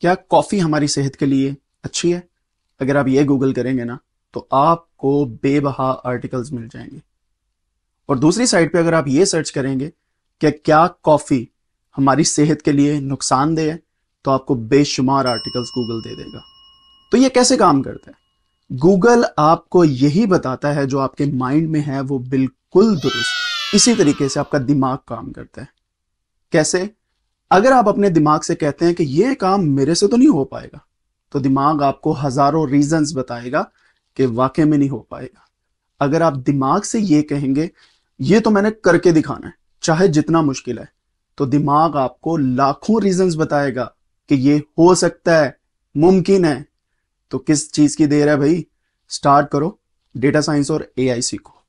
क्या कॉफी हमारी सेहत के लिए अच्छी है अगर आप ये गूगल करेंगे ना तो आपको बेबहा आर्टिकल्स मिल जाएंगे और दूसरी साइड पे अगर आप ये सर्च करेंगे कि क्या कॉफी हमारी सेहत के लिए नुकसानदेह है तो आपको बेशुमार आर्टिकल्स गूगल दे देगा तो ये कैसे काम करता है गूगल आपको यही बताता है जो आपके माइंड में है वो बिल्कुल दुरुस्त इसी तरीके से आपका दिमाग काम करता है कैसे अगर आप अपने दिमाग से कहते हैं कि ये काम मेरे से तो नहीं हो पाएगा तो दिमाग आपको हजारों रीजंस बताएगा कि वाकई में नहीं हो पाएगा अगर आप दिमाग से ये कहेंगे ये तो मैंने करके दिखाना है चाहे जितना मुश्किल है तो दिमाग आपको लाखों रीजंस बताएगा कि ये हो सकता है मुमकिन है तो किस चीज की देर है भाई स्टार्ट करो डेटा साइंस और एआई सीखो